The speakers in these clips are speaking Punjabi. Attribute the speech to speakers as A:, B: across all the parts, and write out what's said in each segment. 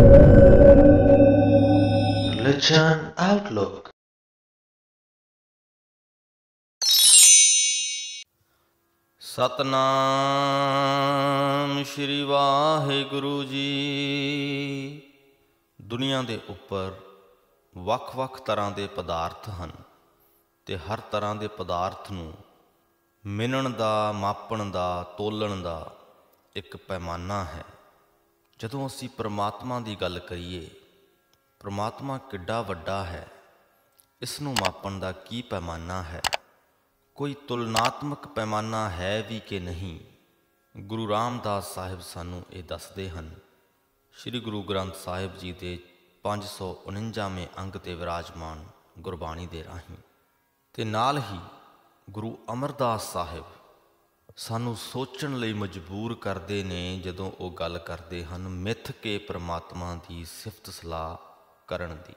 A: Religion Outlook ਸਤਨਾਮ ਸ਼੍ਰੀ ਵਾਹਿਗੁਰੂ ਜੀ ਦੁਨੀਆ ਦੇ ਉੱਪਰ ਵੱਖ-ਵੱਖ ਤਰ੍ਹਾਂ ਦੇ ਪਦਾਰਥ ਹਨ ਤੇ ਹਰ ਤਰ੍ਹਾਂ ਦੇ ਪਦਾਰਥ ਨੂੰ ਮਿਣਨ ਦਾ ਮਾਪਣ ਦਾ ਤੋਲਣ ਦਾ ਇੱਕ ਪੈਮਾਨਾ ਹੈ ਜਦੋਂ ਅਸੀਂ ਪ੍ਰਮਾਤਮਾ ਦੀ ਗੱਲ ਕਰੀਏ ਪ੍ਰਮਾਤਮਾ ਕਿੱਡਾ ਵੱਡਾ ਹੈ ਇਸ ਨੂੰ ਮਾਪਣ ਦਾ ਕੀ ਪੈਮਾਨਾ ਹੈ ਕੋਈ ਤੁਲਨਾਤਮਕ ਪੈਮਾਨਾ ਹੈ ਵੀ ਕਿ ਨਹੀਂ ਗੁਰੂ ਰਾਮਦਾਸ ਸਾਹਿਬ ਸਾਨੂੰ ਇਹ ਦੱਸਦੇ ਹਨ ਸ੍ਰੀ ਗੁਰੂ ਗ੍ਰੰਥ ਸਾਹਿਬ ਜੀ ਦੇ 549ਵੇਂ ਅੰਗ ਤੇ ਵਿਰਾਜਮਾਨ ਗੁਰਬਾਣੀ ਦੇ ਰਾਹੀਂ ਤੇ ਨਾਲ ਹੀ ਗੁਰੂ ਅਮਰਦਾਸ ਸਾਹਿਬ ਸਾਨੂੰ ਸੋਚਣ ਲਈ ਮਜਬੂਰ ਕਰਦੇ ਨੇ ਜਦੋਂ ਉਹ ਗੱਲ ਕਰਦੇ ਹਨ ਮਿੱਥ ਕੇ ਪ੍ਰਮਾਤਮਾ ਦੀ ਸਿਫਤ ਸਲਾਹ ਕਰਨ ਦੀ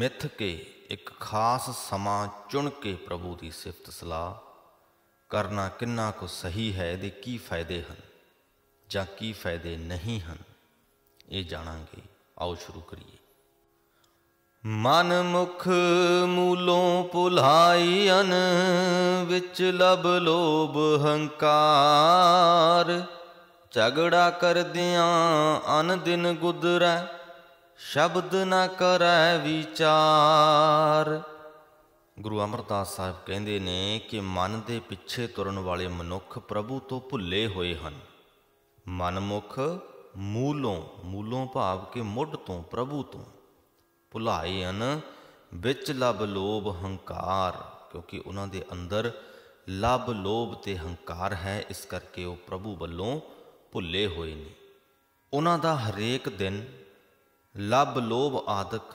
A: ਮਿੱਥ ਕੇ ਇੱਕ ਖਾਸ ਸਮਾਂ ਚੁਣ ਕੇ ਪ੍ਰਭੂ ਦੀ ਸਿਫਤ ਸਲਾਹ ਕਰਨਾ ਕਿੰਨਾ ਕੁ ਸਹੀ ਹੈ ਇਹਦੇ ਕੀ ਫਾਇਦੇ ਹਨ ਜਾਂ ਕੀ ਫਾਇਦੇ ਨਹੀਂ ਹਨ ਇਹ ਜਾਣਾਂਗੇ ਆਓ ਸ਼ੁਰੂ ਕਰੀਏ ਮਨ ਮੁਖ ਮੂਲੋਂ ਅਨ ਵਿੱਚ ਲਬ ਲੋਭ ਹੰਕਾਰ ਝਗੜਾ ਕਰਦਿਆਂ ਅਨ ਦਿਨ ਗੁਦਰੈ ਸ਼ਬਦ ਨਾ ਕਰੈ ਵਿਚਾਰ ਗੁਰੂ ਅਮਰਦਾਸ ਸਾਹਿਬ ਕਹਿੰਦੇ ਨੇ ਕਿ ਮਨ ਦੇ ਪਿੱਛੇ ਤੁਰਨ ਵਾਲੇ ਮਨੁੱਖ ਪ੍ਰਭੂ ਤੋਂ ਭੁੱਲੇ ਹੋਏ ਹਨ ਮਨਮੁਖ ਮੂਲੋਂ ਮੂਲੋਂ ਭਾਵ ਕੇ ਮੁੱਢ ਤੋਂ ਪ੍ਰਭੂ ਤੋਂ ਹਨ ਵਿੱਚ ਲਬ ਲੋਭ ਹੰਕਾਰ ਕਿਉਂਕਿ ਉਹਨਾਂ ਦੇ ਅੰਦਰ ਲਬ ਲੋਭ ਤੇ ਹੰਕਾਰ ਹੈ ਇਸ ਕਰਕੇ ਉਹ ਪ੍ਰਭੂ ਵੱਲੋਂ ਭੁੱਲੇ ਹੋਏ ਨੇ ਉਹਨਾਂ ਦਾ ਹਰੇਕ ਦਿਨ ਲਬ ਲੋਭ ਆਦਿਕ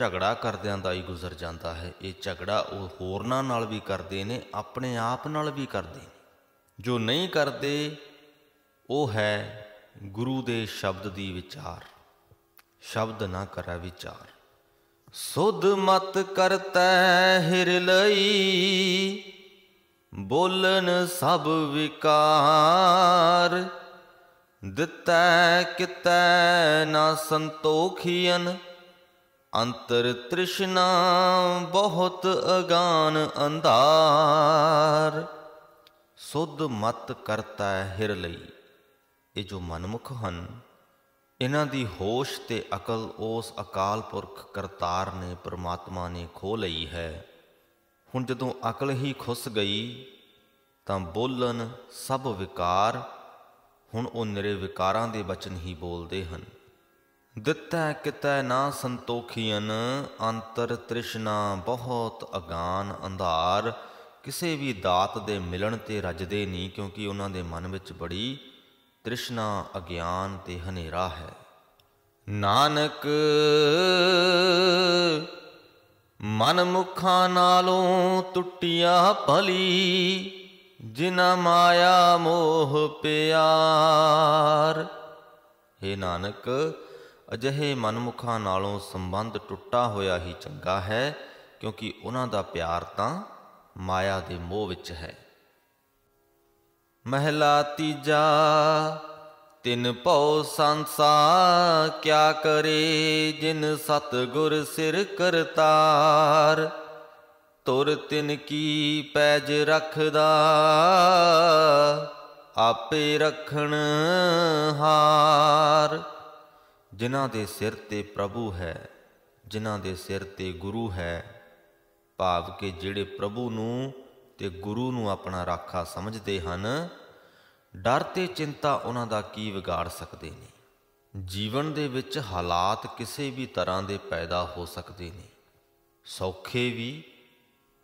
A: ਝਗੜਾ ਕਰਦਿਆਂ ਦਾ ਹੀ ਗੁਜ਼ਰ ਜਾਂਦਾ ਹੈ ਇਹ ਝਗੜਾ ਉਹ ਹੋਰਨਾਂ ਨਾਲ ਵੀ ਕਰਦੇ ਨੇ ਆਪਣੇ ਆਪ ਨਾਲ ਵੀ ਕਰਦੇ ਨੇ ਜੋ ਨਹੀਂ ਕਰਦੇ ਉਹ ਹੈ ਗੁਰੂ ਦੇ ਸ਼ਬਦ ਦੀ ਵਿਚਾਰ ਸ਼ਬਦ ਨਾ ਕਰਾ ਵਿਚਾਰ ਸੁਧ ਮਤ ਕਰਤੈ ਹਿਰ ਲਈ ਬੋਲਨ ਸਭ ਵਿਕਾਰ ਦਿੱਤੈ ਕਿਤੈ ਨਾ ਸੰਤੋਖੀਨ ਅੰਤਰ ਤ੍ਰਿਸ਼ਨਾ ਬਹੁਤ ਅਗਾਨ ਅੰਧਾਰ ਸੁਧ ਮਤ ਕਰਤਾ ਹਿਰ ਲਈ ਇਹ ਜੋ ਮਨਮੁਖ ਹਨ ਇਹਨਾਂ ਦੀ ਹੋਸ਼ ਤੇ ਅਕਲ ਉਸ ਅਕਾਲ ਪੁਰਖ ਕਰਤਾਰ ਨੇ ਪ੍ਰਮਾਤਮਾ ਨੇ ਖੋ ਲਈ ਹੈ ਹੁਣ ਜਦੋਂ ਅਕਲ ਹੀ ਖੁੱਸ ਗਈ ਤਾਂ ਬੋਲਨ ਸਭ ਵਿਕਾਰ ਹੁਣ ਉਹ ਨਿਰੇ ਵਿਕਾਰਾਂ ਦੇ ਬਚਨ ਹੀ ਬੋਲਦੇ ਹਨ ਦਿੱਤਾ ਕਿਤੈ ਨਾ ਸੰਤੋਖੀਨ ਅੰਤਰ ਤ੍ਰਿਸ਼ਨਾ ਬਹੁਤ ਅਗਾਨ ਅੰਧਾਰ ਕਿਸੇ ਵੀ ਦਾਤ ਦੇ ਮਿਲਣ ਤੇ ਰਜਦੇ ਨਹੀਂ ਕਿਉਂਕਿ ਉਹਨਾਂ ਦੇ ਮਨ ਵਿੱਚ ਬੜੀ ਤ੍ਰਿਸ਼ਨਾ ਅਗਿਆਨ ਤੇ ਹਨੇਰਾ ਹੈ ਨਾਨਕ ਮਨ ਮੁਖਾਂ ਨਾਲੋਂ ਟੁੱਟੀਆਂ ਭਲੀ ਜਿਨਾ ਮਾਇਆ ਮੋਹ ਪਿਆਰ हे ਨਾਨਕ ਅਜਿਹੇ ਮਨਮੁਖਾਂ ਨਾਲੋਂ ਸੰਬੰਧ ਟੁੱਟਾ ਹੋਇਆ ਹੀ ਚੰਗਾ ਹੈ ਕਿਉਂਕਿ ਉਹਨਾਂ ਦਾ ਪਿਆਰ ਤਾਂ ਮਾਇਆ ਦੇ ਮੋਹ ਵਿੱਚ ਹੈ ਮਹਿਲਾ ਤੀਜਾ ਤਿਨ ਭਉ ਸੰਸਾ ਕਿਆ ਕਰੇ ਜਿਨ ਸਤ ਗੁਰ ਸਿਰ ਕਰਤਾਰ ਤੁਰ ਤਿਨ ਕੀ ਪੈਜ ਰਖਦਾ ਆਪੇ ਰਖਣ ਹਾਰ ਜਿਨ੍ਹਾਂ ਦੇ ਸਿਰ ਤੇ ਪ੍ਰਭੂ ਹੈ ਜਿਨ੍ਹਾਂ ਦੇ ਸਿਰ ਤੇ ਗੁਰੂ ਹੈ ਭਾਵ ਕਿ ਜਿਹੜੇ ਪ੍ਰਭੂ ਨੂੰ ਤੇ ਗੁਰੂ ਨੂੰ ਆਪਣਾ ਰਾਖਾ ਸਮਝਦੇ ਹਨ ਡਰ ਤੇ ਚਿੰਤਾ ਉਹਨਾਂ ਦਾ ਕੀ ਵਿਗਾੜ ਸਕਦੇ ਨੇ ਜੀਵਨ ਦੇ ਵਿੱਚ ਹਾਲਾਤ ਕਿਸੇ ਵੀ ਤਰ੍ਹਾਂ ਦੇ ਪੈਦਾ ਹੋ ਸਕਦੇ ਨੇ ਸੌਖੇ ਵੀ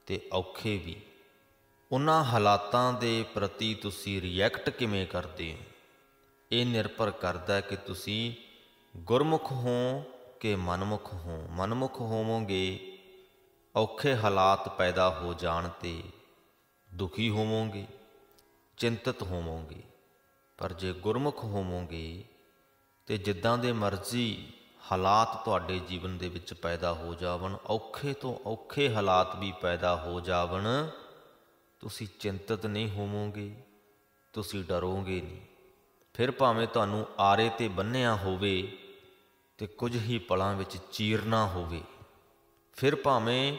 A: ਤੇ ਔਖੇ ਵੀ ਉਹਨਾਂ ਹਾਲਾਤਾਂ ਦੇ ਪ੍ਰਤੀ ਤੁਸੀਂ ਰਿਐਕਟ ਕਿਵੇਂ ਕਰਦੇ ਹੋ ਇਹ ਨਿਰਭਰ ਕਰਦਾ ਹੈ ਕਿ ਤੁਸੀਂ ਗੁਰਮੁਖ ਹੋ ਕਿ ਮਨਮੁਖ ਹੋ ਮਨਮੁਖ ਹੋਵੋਗੇ ਔਖੇ ਹਾਲਾਤ ਪੈਦਾ ਹੋ ਜਾਣ ਤੇ ਦੁਖੀ ਹੋਵੋਗੇ ਚਿੰਤਤ ਹੋਵੋਗੇ ਪਰ ਜੇ ਗੁਰਮੁਖ ਹੋਵੋਗੇ ਤੇ ਜਿੱਦਾਂ ਦੇ ਮਰਜ਼ੀ ਹਾਲਾਤ ਤੁਹਾਡੇ ਜੀਵਨ ਦੇ ਵਿੱਚ ਪੈਦਾ ਹੋ ਜਾਵਣ ਔਖੇ ਤੋਂ ਔਖੇ ਹਾਲਾਤ ਵੀ ਪੈਦਾ ਹੋ ਜਾਵਣ ਤੁਸੀਂ ਚਿੰਤਤ ਨਹੀਂ ਹੋਵੋਗੇ ਤੁਸੀਂ ਡਰੋਗੇ ਨਹੀਂ ਫਿਰ ਭਾਵੇਂ ਤੁਹਾਨੂੰ ਆਰੇ ਤੇ ਬੰਨਿਆ ਹੋਵੇ ਤੇ ਕੁਝ ਹੀ ਪਲਾਂ ਵਿੱਚ ਚੀਰਨਾ ਹੋਵੇ ਫਿਰ ਭਾਵੇਂ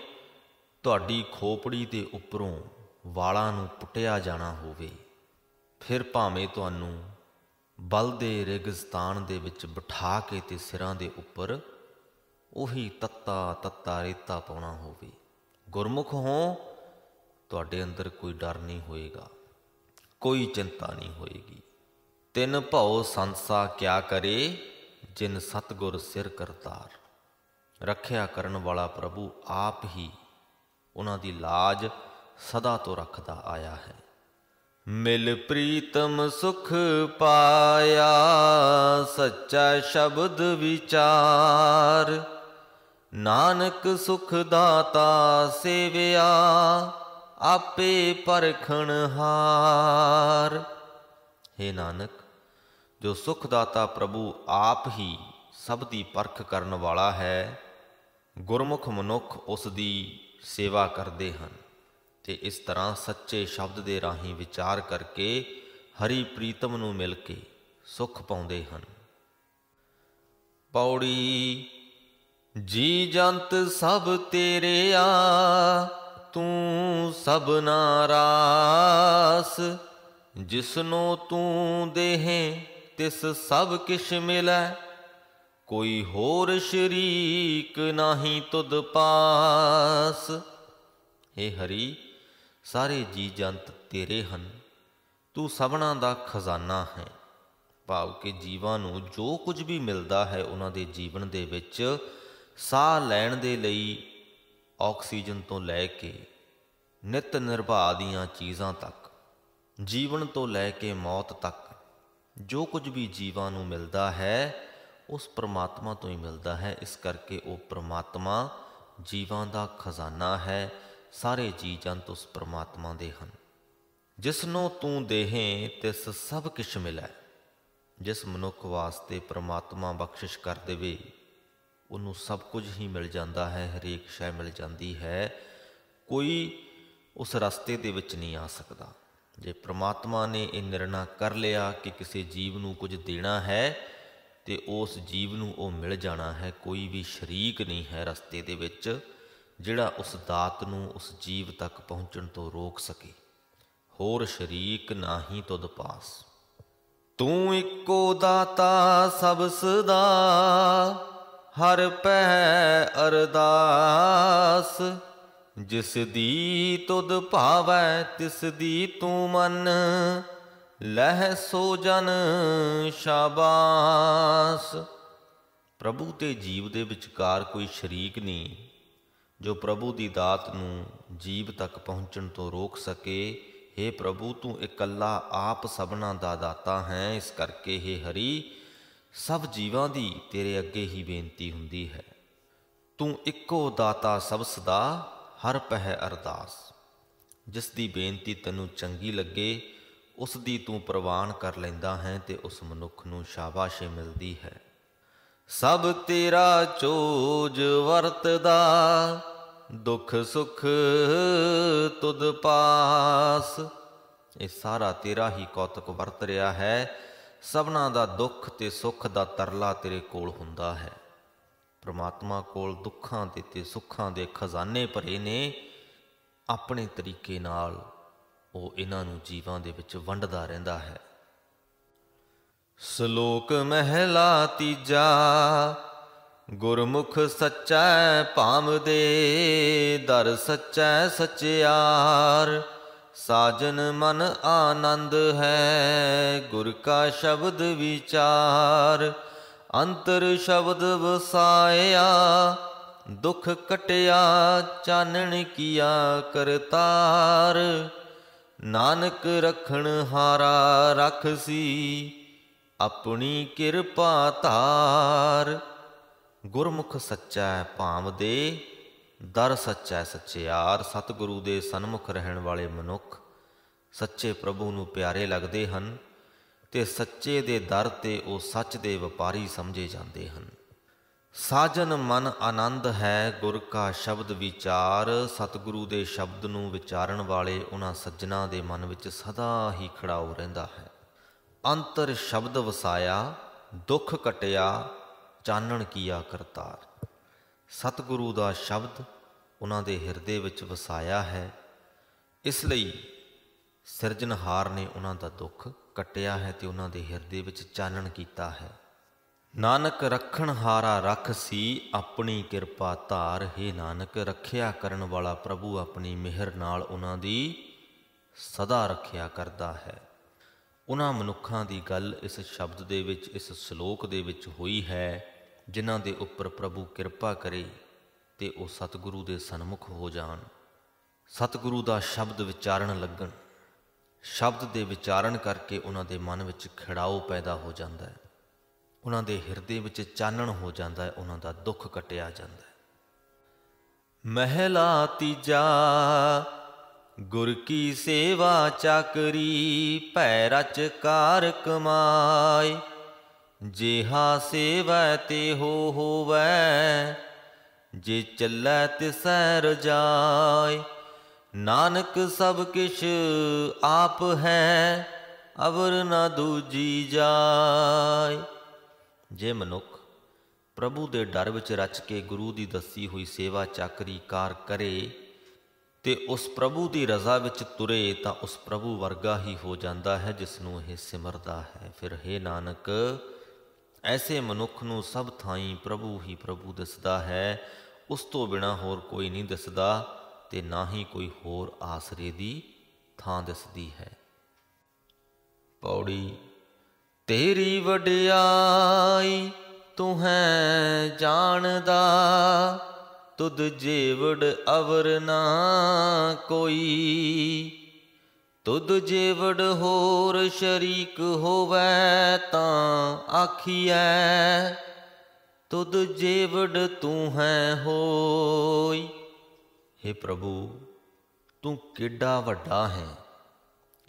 A: ਤੁਹਾਡੀ ਖੋਪੜੀ ਦੇ ਉੱਪਰੋਂ ਵਾਲਾਂ ਨੂੰ ਪੁੱਟਿਆ ਜਾਣਾ ਹੋਵੇ ਫਿਰ ਭਾਵੇਂ ਤੁਹਾਨੂੰ ਬਲ ਦੇ ਰੇਗਿਸਤਾਨ ਦੇ ਵਿੱਚ ਬਿਠਾ ਕੇ ਤੇ ਸਿਰਾਂ ਦੇ ਉੱਪਰ ਉਹੀ ਤੱਤਾ ਤੱਤਾ ਰੇਤਾ ਪਾਉਣਾ ਹੋਵੇ ਗੁਰਮੁਖ ਹੋ ਤੁਹਾਡੇ ਅੰਦਰ ਕੋਈ ਡਰ ਨਹੀਂ ਹੋਏਗਾ ਕੋਈ ਚਿੰਤਾ ਨਹੀਂ ਹੋਏਗੀ ਤਿੰਨ ਭਉ ਸੰਸਾ ਕਿਆ ਕਰੇ ਜਿਨ ਸਤਗੁਰ ਸਿਰ ਕਰਤਾਰ ਰੱਖਿਆ ਕਰਨ ਵਾਲਾ ਪ੍ਰਭੂ ਆਪ ਹੀ ਉਹਨਾਂ ਦੀ ਲਾਜ ਸਦਾ ਤੋਂ ਰੱਖਦਾ ਆਇਆ ਹੈ ਮਿਲ ਪ੍ਰੀਤਮ ਸੁਖ ਪਾਇਆ ਸੱਚਾ ਸ਼ਬਦ ਵਿਚਾਰ ਨਾਨਕ ਸੁਖ ਦਾਤਾ ਸੇਵਿਆ ਆਪੇ ਪਰਖਣ ਹਾਰ हे ਨਾਨਕ ਜੋ ਸੁਖ ਦਾਤਾ ਪ੍ਰਭੂ ਆਪ ਹੀ ਸਭ ਦੀ ਪਰਖ ਕਰਨ ਵਾਲਾ ਹੈ ਗੁਰਮੁਖ ਮਨੁੱਖ ਉਸ ਦੀ ਸੇਵਾ ਕਰਦੇ ਹਨ ਤੇ ਇਸ ਤਰ੍ਹਾਂ ਸੱਚੇ ਸ਼ਬਦ ਦੇ ਰਾਹੀਂ ਵਿਚਾਰ ਕਰਕੇ ਹਰੀ ਪ੍ਰੀਤਮ ਨੂੰ ਮਿਲ ਕੇ ਸੁਖ ਪਾਉਂਦੇ ਹਨ ਪੌੜੀ ਜੀ ਜੰਤ ਸਭ ਤੇਰੇ ਆ ਤੂੰ ਨਾਰਾਸ ਜਿਸ ਜਿਸਨੋ ਤੂੰ ਦੇਹੇ ਤਿਸ ਸਭ ਕਿਛ ਮਿਲੈ ਕੋਈ ਹੋਰ ਸ਼ਰੀਕ ਨਹੀਂ ਤੁਧ ਪਾਸ ਏ ਹਰੀ ਸਾਰੇ ਜੀ ਜੰਤ ਤੇਰੇ ਹਨ ਤੂੰ ਸਭਨਾ ਦਾ ਖਜ਼ਾਨਾ ਹੈ ਭਾਵ ਕਿ ਜੀਵਾਂ ਨੂੰ ਜੋ ਕੁਝ ਵੀ ਮਿਲਦਾ ਹੈ ਉਹਨਾਂ ਦੇ ਜੀਵਨ ਦੇ ਵਿੱਚ ਸਾਹ ਲੈਣ ਦੇ ਲਈ ਆਕਸੀਜਨ ਤੋਂ ਲੈ ਕੇ ਨਿਤ ਨਿਰਭਾ ਦੀਆਂ ਚੀਜ਼ਾਂ ਤੱਕ ਜੀਵਨ ਤੋਂ ਲੈ ਕੇ ਮੌਤ ਤੱਕ ਜੋ ਕੁਝ ਵੀ ਜੀਵਾਂ ਨੂੰ ਮਿਲਦਾ ਹੈ ਉਸ ਪ੍ਰਮਾਤਮਾ ਤੋਂ ਹੀ ਮਿਲਦਾ ਹੈ ਇਸ ਕਰਕੇ ਉਹ ਪ੍ਰਮਾਤਮਾ ਜੀਵਾਂ ਦਾ ਖਜ਼ਾਨਾ ਹੈ ਸਾਰੇ ਜੀ ਜੰਤ ਉਸ ਪ੍ਰਮਾਤਮਾ ਦੇ ਹਨ ਜਿਸ ਨੂੰ ਤੂੰ ਦੇਹੇ ਤਿਸ ਸਭ ਕਿਛ ਮਿਲੈ ਜਿਸ ਮਨੁੱਖ ਵਾਸਤੇ ਪ੍ਰਮਾਤਮਾ ਬਖਸ਼ਿਸ਼ ਕਰ ਦੇਵੇ ਉਹਨੂੰ ਸਭ ਕੁਝ ਹੀ ਮਿਲ ਜਾਂਦਾ ਹੈ ਹਰੇਕ ਸ਼ੈ ਮਿਲ ਜਾਂਦੀ ਹੈ ਕੋਈ ਉਸ ਰਸਤੇ ਦੇ ਵਿੱਚ ਨਹੀਂ ਆ ਸਕਦਾ ਜੇ ਪ੍ਰਮਾਤਮਾ ਨੇ ਇਹ ਨਿਰਣਾ ਕਰ ਲਿਆ ਕਿ ਕਿਸੇ ਜੀਵ ਨੂੰ ਕੁਝ ਦੇਣਾ ਹੈ ਤੇ ਉਸ ਜੀਵ ਨੂੰ ਉਹ ਮਿਲ ਜਾਣਾ ਹੈ ਕੋਈ ਵੀ ਸ਼ਰੀਕ ਨਹੀਂ ਹੈ ਰਸਤੇ ਦੇ ਵਿੱਚ ਜਿਹੜਾ ਉਸ ਦਾਤ ਨੂੰ ਉਸ ਜੀਵ ਤੱਕ ਪਹੁੰਚਣ ਤੋਂ ਰੋਕ ਸਕੇ ਹੋਰ ਸ਼ਰੀਕ ਨਾਹੀ ਤੁਧ ਪਾਸ ਤੂੰ ਇੱਕੋ ਦਾਤਾ ਸਭ ਸਦਾ ਹਰ ਪਹਿ ਅਰਦਾਸ ਜਿਸ ਦੀ ਤੁਧ ਭਾਵੈ ਤਿਸ ਦੀ ਤੂੰ ਮਨ ਲਹਿ ਸੋ ਜਨ ਸ਼ਾਬਾਸ ਪ੍ਰਭੂ ਤੇ ਜੀਵ ਦੇ ਵਿਚਕਾਰ ਕੋਈ ਸ਼ਰੀਕ ਨਹੀਂ ਜੋ ਪ੍ਰਭੂ ਦੀ ਦਾਤ ਨੂੰ ਜੀਵ ਤੱਕ ਪਹੁੰਚਣ ਤੋਂ ਰੋਕ ਸਕੇ हे ਪ੍ਰਭੂ ਤੂੰ ਇਕੱਲਾ ਆਪ ਸਭਨਾ ਦਾ ਦਾਤਾ ਹੈ ਇਸ ਕਰਕੇ हे ਹਰੀ ਸਭ ਜੀਵਾਂ ਦੀ ਤੇਰੇ ਅੱਗੇ ਹੀ ਬੇਨਤੀ ਹੁੰਦੀ ਹੈ ਤੂੰ ਇੱਕੋ ਦਾਤਾ ਸਭ ਸਦਾ ਹਰ ਪਹਿ ਅਰਦਾਸ ਜਿਸ ਦੀ ਬੇਨਤੀ ਤੈਨੂੰ ਚੰਗੀ ਲੱਗੇ ਉਸ ਦੀ ਤੂੰ ਪ੍ਰਵਾਨ ਕਰ ਲੈਂਦਾ ਹੈ ਤੇ ਉਸ ਮਨੁੱਖ ਨੂੰ ਸ਼ਾਬਾਸ਼ੇ ਮਿਲਦੀ ਹੈ ਸਭ ਤੇਰਾ ਚੋਜ ਵਰਤਦਾ ਦੁੱਖ ਸੁਖ ਤੁਧ ਪਾਸ ਇਹ ਸਾਰਾ ਤੇਰਾ ਹੀ ਕੌਤਕ ਵਰਤ ਰਿਹਾ ਹੈ ਸਭਨਾ ਦਾ ਦੁੱਖ ਤੇ ਸੁੱਖ ਦਾ ਤਰਲਾ ਤੇਰੇ ਕੋਲ ਹੁੰਦਾ ਹੈ ਪ੍ਰਮਾਤਮਾ ਕੋਲ ਦੁੱਖਾਂ ਦੇ ਤੇ ਸੁੱਖਾਂ ਦੇ ਖਜ਼ਾਨੇ ਭਰੇ ਨੇ ਆਪਣੇ ਤਰੀਕੇ ਨਾਲ ਉਹ ਇਹਨਾਂ ਨੂੰ ਜੀਵਾਂ ਦੇ ਵਿੱਚ ਵੰਡਦਾ ਰਹਿੰਦਾ ਹੈ ਸ਼ਲੋਕ ਮਹਿਲਾ ਤੀਜਾ ਗੁਰਮੁਖ ਸੱਚੈ ਭਾਮਦੇ ਦਰ ਸੱਚਾ ਸਚਿਆਰ ਸਾਜਨ ਮਨ ਆਨੰਦ ਹੈ ਗੁਰ ਕਾ ਸ਼ਬਦ ਵਿਚਾਰ ਅੰਤਰ ਸ਼ਬਦ ਵਸਾਇਆ ਦੁਖ ਕਟਿਆ ਚਾਨਣ ਕੀਆ ਕਰਤਾਰ ਨਾਨਕ ਰਖਣ ਹਾਰਾ ਰਖਸੀ ਆਪਣੀ ਕਿਰਪਾ ਧਾਰ ਗੁਰਮੁਖ ਸੱਚਾ ਹੈ ਭਾਵ ਦੇ ਦਰ ਸੱਚਾ ਸੱਚਿਆਰ ਸਤਿਗੁਰੂ ਦੇ ਸਨਮੁਖ ਰਹਿਣ ਵਾਲੇ ਮਨੁੱਖ ਸੱਚੇ ਪ੍ਰਭੂ ਨੂੰ ਪਿਆਰੇ ਲੱਗਦੇ ਹਨ ਤੇ ਸੱਚੇ ਦੇ ਦਰ ਤੇ ਉਹ ਸੱਚ ਦੇ ਵਪਾਰੀ ਸਮਝੇ ਜਾਂਦੇ ਹਨ ਸਾਜਨ ਮਨ ਆਨੰਦ ਹੈ ਗੁਰ ਕਾ ਸ਼ਬਦ ਵਿਚਾਰ ਸਤਿਗੁਰੂ ਦੇ ਸ਼ਬਦ ਨੂੰ ਵਿਚਾਰਨ ਵਾਲੇ ਉਹਨਾਂ ਸੱਜਣਾ ਦੇ ਮਨ ਵਿੱਚ ਸਦਾ ਹੀ ਖੜਾਉ ਰਹਿੰਦਾ ਹੈ ਅੰਤਰ ਸ਼ਬਦ ਵਸਾਇਆ ਦੁੱਖ ਕਟਿਆ ਚਾਨਣ ਕੀਆ ਕਰਤਾਰ ਸਤਿਗੁਰੂ ਦਾ ਸ਼ਬਦ ਉਹਨਾਂ ਦੇ ਹਿਰਦੇ ਵਿੱਚ ਵਸਾਇਆ ਹੈ ਇਸ ਲਈ ਸਿਰਜਣਹਾਰ ਨੇ ਉਹਨਾਂ ਦਾ ਦੁੱਖ ਕਟਿਆ ਹੈ ਤੇ ਉਹਨਾਂ ਦੇ ਹਿਰਦੇ ਵਿੱਚ ਚਾਨਣ ਕੀਤਾ ਹੈ ਨਾਨਕ ਰੱਖਣ ਹਾਰਾ ਰੱਖ ਸੀ ਆਪਣੀ ਕਿਰਪਾ ਧਾਰ ਹੈ ਨਾਨਕ ਰੱਖਿਆ ਕਰਨ ਵਾਲਾ ਪ੍ਰਭੂ ਆਪਣੀ ਮਿਹਰ ਨਾਲ ਉਹਨਾਂ ਦੀ ਸਦਾ ਰੱਖਿਆ ਕਰਦਾ ਹੈ ਉਹਨਾਂ ਮਨੁੱਖਾਂ ਦੀ ਗੱਲ ਇਸ ਸ਼ਬਦ ਦੇ ਵਿੱਚ ਇਸ ਸ਼ਲੋਕ ਦੇ ਵਿੱਚ ਹੋਈ ਹੈ ਜਿਨ੍ਹਾਂ ਦੇ ਉੱਪਰ ਪ੍ਰਭੂ ਕਿਰਪਾ ਕਰੇ ਤੇ ਉਹ ਸਤਿਗੁਰੂ ਦੇ ਸਨਮੁਖ ਹੋ ਜਾਣ ਸਤਿਗੁਰੂ ਦਾ ਸ਼ਬਦ ਵਿਚਾਰਨ ਲੱਗਣ ਸ਼ਬਦ ਦੇ ਵਿਚਾਰਨ ਕਰਕੇ ਉਹਨਾਂ ਦੇ ਮਨ ਵਿੱਚ ਖਿੜਾਓ ਪੈਦਾ ਹੋ ਜਾਂਦਾ ਹੈ ਉਹਨਾਂ ਦੇ ਹਿਰਦੇ ਵਿੱਚ ਚਾਨਣ ਹੋ ਜਾਂਦਾ ਹੈ ਉਹਨਾਂ ਦਾ ਦੁੱਖ ਕਟਿਆ ਜਾਂਦਾ ਹੈ ਮਹਿਲਾ ਤੀਜਾ ਗੁਰ ਕੀ ਸੇਵਾ ਚਾਕਰੀ ਭੈ ਰਚ ਕਾਰ ਕਮਾਏ ਜਿਹਾ ਸੇਵੈ ਤੇ ਹੋ ਹੋਵੈ ਜੇ ਚੱਲੈ ਤਿਸੈ ਰਜਾਇ ਨਾਨਕ ਸਭ ਕਿਛ ਆਪ ਹੈ ਅਵਰ ਨਾ ਦੂਜੀ ਜਾਇ ਜੇ ਮਨੁੱਖ ਪ੍ਰਭੂ ਦੇ ਡਰ ਵਿੱਚ ਰਚ ਕੇ ਗੁਰੂ ਦੀ ਦੱਸੀ ਹੋਈ ਸੇਵਾ ਚਾਕਰੀ ਕਾਰ ਕਰੇ ਤੇ ਉਸ ਪ੍ਰਭੂ ਦੀ ਰਜ਼ਾ ਵਿੱਚ ਤੁਰੇ ਤਾਂ ਉਸ ਪ੍ਰਭੂ ਵਰਗਾ ਹੀ ਹੋ ਜਾਂਦਾ ਹੈ ਜਿਸ ਨੂੰ ਇਹ ਸਿਮਰਦਾ ਹੈ ਫਿਰ ਹੈ ਨਾਨਕ ਐਸੇ ਮਨੁੱਖ ਨੂੰ ਸਭ ਥਾਈਂ ਪ੍ਰਭੂ ਹੀ ਪ੍ਰਭੂ ਦਿਸਦਾ ਹੈ ਉਸ ਤੋਂ ਬਿਨਾ ਹੋਰ ਕੋਈ ਨਹੀਂ ਦਿਸਦਾ ਤੇ ਨਾ ਹੀ ਕੋਈ ਹੋਰ ਆਸਰੇ ਦੀ ਥਾਂ ਦਿਸਦੀ ਹੈ ਪੌੜੀ ਤੇਰੀ ਵਡਿਆਈ ਤੂੰ ਹੈ ਜਾਣਦਾ ਤੁਧ ਜੀਵੜ ਅਵਰ ਨਾ ਕੋਈ ਤੁਧ ਜੇਵੜ ਹੋਰ ਸ਼ਰੀਕ ਹੋਵੇ ਤਾਂ ਆਖੀਐ ਤੁਧ ਜੇਵੜ ਤੂੰ ਹੈ ਹੋਈ हे ਪ੍ਰਭੂ ਤੂੰ ਕਿੱਡਾ ਵੱਡਾ ਹੈ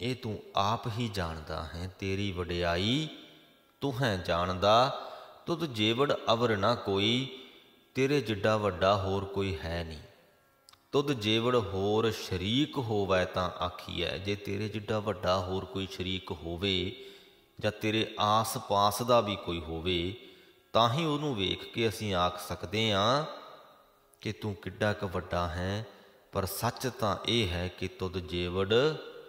A: ਇਹ ਤੂੰ ਆਪ ਹੀ ਜਾਣਦਾ ਹੈ ਤੇਰੀ ਵਡਿਆਈ ਤੂੰ ਹੈ ਜਾਣਦਾ ਤੁਧ ਜੇਵੜ ਅਵਰ ਨਾ ਕੋਈ ਤੇਰੇ ਜਿੱਡਾ ਵੱਡਾ ਹੋਰ ਕੋਈ ਹੈ ਨਹੀਂ ਤੁਦ ਜੇਵੜ ਹੋਰ ਸ਼ਰੀਕ ਹੋਵੇ ਤਾਂ ਆਖੀਐ ਜੇ ਤੇਰੇ ਜਿੱਡਾ ਵੱਡਾ ਹੋਰ ਕੋਈ ਸ਼ਰੀਕ ਹੋਵੇ ਜਾਂ ਤੇਰੇ ਆਸ-ਪਾਸ ਦਾ ਵੀ ਕੋਈ ਹੋਵੇ ਤਾਂ ਹੀ ਉਹਨੂੰ ਵੇਖ ਕੇ ਅਸੀਂ ਆਖ ਸਕਦੇ ਹਾਂ ਕਿ ਤੂੰ ਕਿੱਡਾ ਕ ਵੱਡਾ ਹੈ ਪਰ ਸੱਚ ਤਾਂ ਇਹ ਹੈ ਕਿ ਤੁਦ ਜੇਵੜ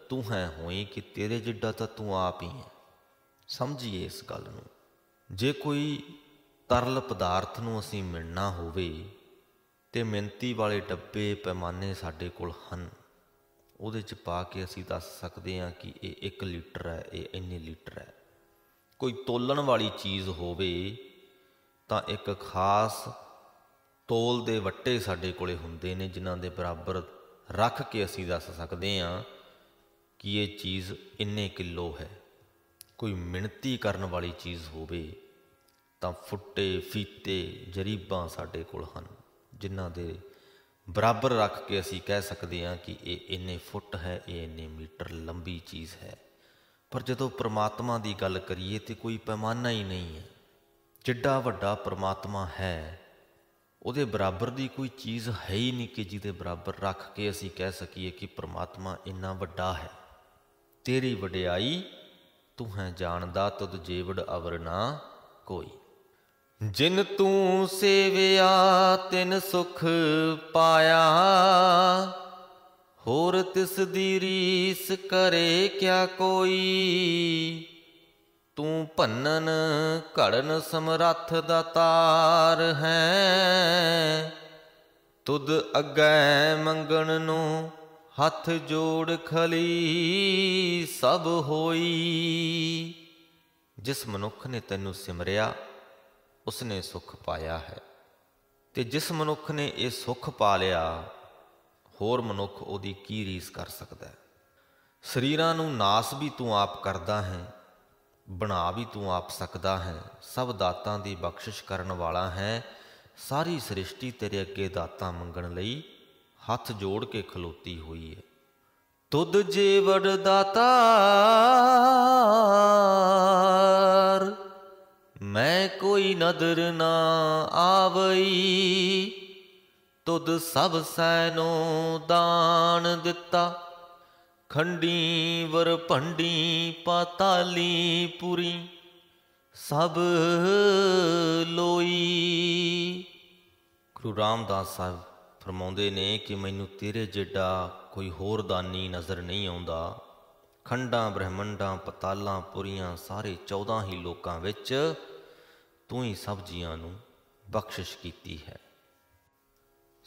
A: ਤੂੰ ਹੈ ਹੋਈ ਕਿ ਤੇਰੇ ਜਿੱਡਾ ਤਾਂ ਤੂੰ ਆਪ ਹੀ ਹੈ ਸਮਝੀਏ ਇਸ ਗੱਲ ਨੂੰ ਜੇ ਕੋਈ ਤਰਲ ਪਦਾਰਥ ਨੂੰ ਅਸੀਂ ਮਿਲਣਾ ਹੋਵੇ ਤੇ ਮਿੰਤੀ ਵਾਲੇ ਡੱਬੇ ਪੈਮਾਨੇ ਸਾਡੇ ਕੋਲ ਹਨ ਉਹਦੇ ਚ ਪਾ ਕੇ ਅਸੀਂ ਦੱਸ ਸਕਦੇ ਹਾਂ ਕਿ ਇਹ 1 ਲੀਟਰ ਹੈ ਇਹ ਇੰਨੇ ਲੀਟਰ ਹੈ ਕੋਈ ਤੋਲਣ ਵਾਲੀ ਚੀਜ਼ ਹੋਵੇ ਤਾਂ ਇੱਕ ਖਾਸ ਤੋਲ ਦੇ ਵੱਟੇ ਸਾਡੇ ਕੋਲੇ ਹੁੰਦੇ ਨੇ ਜਿਨ੍ਹਾਂ ਦੇ ਬਰਾਬਰ ਰੱਖ ਕੇ ਅਸੀਂ ਦੱਸ ਸਕਦੇ ਹਾਂ ਕਿ ਇਹ ਚੀਜ਼ ਇੰਨੇ ਕਿਲੋ ਹੈ ਕੋਈ ਮਿੰਤੀ ਕਰਨ ਵਾਲੀ ਚੀਜ਼ ਹੋਵੇ ਤਾਂ ਫੁੱਟੇ ਫੀਤੇ ਜਰੀਬਾਂ ਸਾਡੇ ਕੋਲ ਹਨ ਜਿਨ੍ਹਾਂ ਦੇ ਬਰਾਬਰ ਰੱਖ ਕੇ ਅਸੀਂ ਕਹਿ ਸਕਦੇ ਹਾਂ ਕਿ ਇਹ ਇੰਨੇ ਫੁੱਟ ਹੈ ਇਹ ਇੰਨੇ ਮੀਟਰ ਲੰਬੀ ਚੀਜ਼ ਹੈ ਪਰ ਜਦੋਂ ਪ੍ਰਮਾਤਮਾ ਦੀ ਗੱਲ ਕਰੀਏ ਤੇ ਕੋਈ ਪੈਮਾਨਾ ਹੀ ਨਹੀਂ ਹੈ ਜਿੱਡਾ ਵੱਡਾ ਪ੍ਰਮਾਤਮਾ ਹੈ ਉਹਦੇ ਬਰਾਬਰ ਦੀ ਕੋਈ ਚੀਜ਼ ਹੈ ਹੀ ਨਹੀਂ ਕਿ ਜਿਹਦੇ ਬਰਾਬਰ ਰੱਖ ਕੇ ਅਸੀਂ ਕਹਿ ਸਕੀਏ ਕਿ ਪ੍ਰਮਾਤਮਾ ਇੰਨਾ ਵੱਡਾ ਹੈ ਤੇਰੀ ਵਡਿਆਈ ਤੂੰ ਹੈ ਜਾਣਦਾ ਤਦ ਜੀਵੜ ਅਵਰਨਾ ਕੋਈ ਜਿਨ ਤੂੰ ਸੇਵਿਆ ਤਿਨ ਸੁਖ ਪਾਇਆ ਹੋਰ ਤਿਸ ਦੀ ਰੀਸ ਕਰੇ ਕਿਆ ਕੋਈ ਤੂੰ ਭੰਨਨ ਘੜਨ ਸਮਰੱਥ ਦਾ ਤਾਰ ਹੈ ਤੁਧ ਅਗੈ ਮੰਗਣ ਨੂੰ ਹੱਥ ਜੋੜ ਖਲੀ ਸਭ ਹੋਈ ਜਿਸ ਮਨੁੱਖ ਨੇ ਤੈਨੂੰ ਸਿਮਰਿਆ ਉਸਨੇ ਸੁੱਖ ਪਾਇਆ ਹੈ ਤੇ ਜਿਸ ਮਨੁੱਖ ਨੇ ਇਹ ਸੁੱਖ ਪਾ ਲਿਆ ਹੋਰ ਮਨੁੱਖ ਉਹਦੀ ਕੀ ਰੀਸ ਕਰ ਸਕਦਾ ਹੈ ਸਰੀਰਾਂ ਨੂੰ ਨਾਸ ਵੀ ਤੂੰ ਆਪ ਕਰਦਾ ਹੈ ਬਣਾ ਵੀ ਤੂੰ ਆਪ ਸਕਦਾ ਹੈ ਸਭ ਦਾਤਾਂ ਦੀ ਬਖਸ਼ਿਸ਼ ਕਰਨ ਵਾਲਾ ਹੈ ਸਾਰੀ ਸ੍ਰਿਸ਼ਟੀ ਤੇਰੇ ਅੱਗੇ ਦਾਤਾਂ ਮੰਗਣ ਲਈ ਹੱਥ ਜੋੜ ਕੇ ਖਲੋਤੀ ਹੋਈ ਹੈ ਤੁਧ ਜੀਵੜ ਦਾਤਾ ਮੈਂ ਕੋਈ ਨਦਰ ਨਾ ਆਵਈ ਤੁਧ ਸਭ ਸੈਨੋ ਦਾਨ ਦਿੱਤਾ ਖੰਡੀ ਵਰ ਭੰਡੀ ਪਾਤਾਲੀ ਪੁਰੀ ਸਭ ਲੋਈ ਗੁਰੂ ਰਾਮਦਾਸ ਸਾਹਿਬ ਫਰਮਾਉਂਦੇ ਨੇ ਕਿ ਮੈਨੂੰ ਤੇਰੇ ਜਿੱਡਾ ਕੋਈ ਹੋਰ ਦਾਨੀ ਨਜ਼ਰ ਨਹੀਂ ਆਉਂਦਾ ਖੰਡਾਂ ਬ੍ਰਹਮੰਡਾਂ ਪਤਾਲਾਂ ਪੁਰੀਆਂ ਸਾਰੇ 14 ਹੀ ਲੋਕਾਂ ਵਿੱਚ ਤੂੰ ਹੀ ਸਭ ਜੀਆਂ ਨੂੰ ਬਖਸ਼ਿਸ਼ ਕੀਤੀ ਹੈ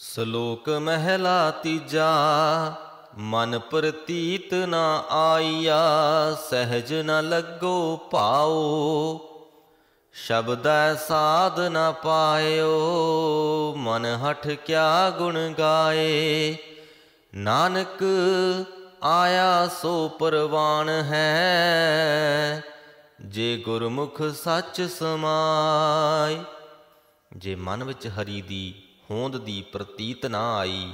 A: ਸ਼ਲੋਕ ਮਹਿਲਾ ਤੀਜਾ ਮਨ ਪ੍ਰਤੀਤ ਨਾ ਆਈਆ ਸਹਿਜ ਨਾ ਲੱਗੋ ਪਾਓ ਸ਼ਬਦੈ ਸਾਧ ਨਾ ਪਾਇਓ ਮਨ ਹਟ ਕਿਆ ਗੁਣ ਗਾਏ ਨਾਨਕ ਆਇਆ ਸੋ ਪਰਵਾਨ ਹੈ ਜੇ ਗੁਰਮੁਖ ਸੱਚ ਸਮਾਈ ਜੇ ਮਨ ਵਿੱਚ ਹਰੀ ਦੀ ਹੋਂਦ ਦੀ ਪ੍ਰਤੀਤ ਨਾ ਆਈ